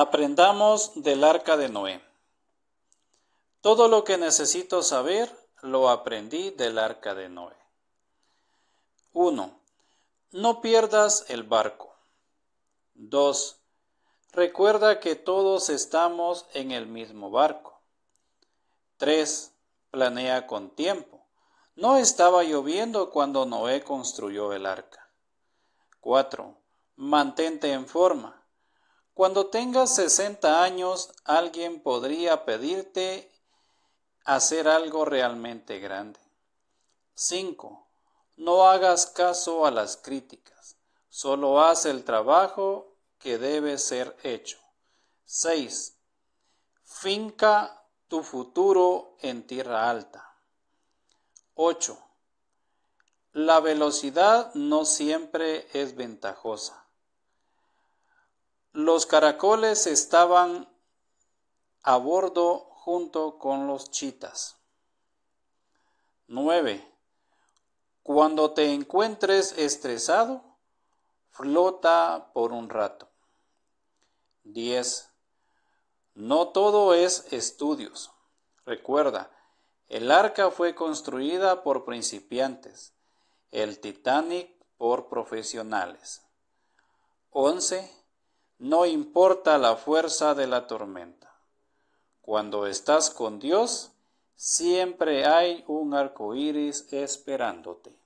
Aprendamos del arca de Noé. Todo lo que necesito saber lo aprendí del arca de Noé. 1. No pierdas el barco. 2. Recuerda que todos estamos en el mismo barco. 3. Planea con tiempo. No estaba lloviendo cuando Noé construyó el arca. 4. Mantente en forma. Cuando tengas 60 años, alguien podría pedirte hacer algo realmente grande. 5. No hagas caso a las críticas, solo haz el trabajo que debe ser hecho. 6. Finca tu futuro en tierra alta. 8. La velocidad no siempre es ventajosa. Los caracoles estaban a bordo junto con los chitas. 9. Cuando te encuentres estresado, flota por un rato. 10. No todo es estudios. Recuerda, el arca fue construida por principiantes, el Titanic por profesionales. 11. No importa la fuerza de la tormenta. Cuando estás con Dios, siempre hay un arco iris esperándote.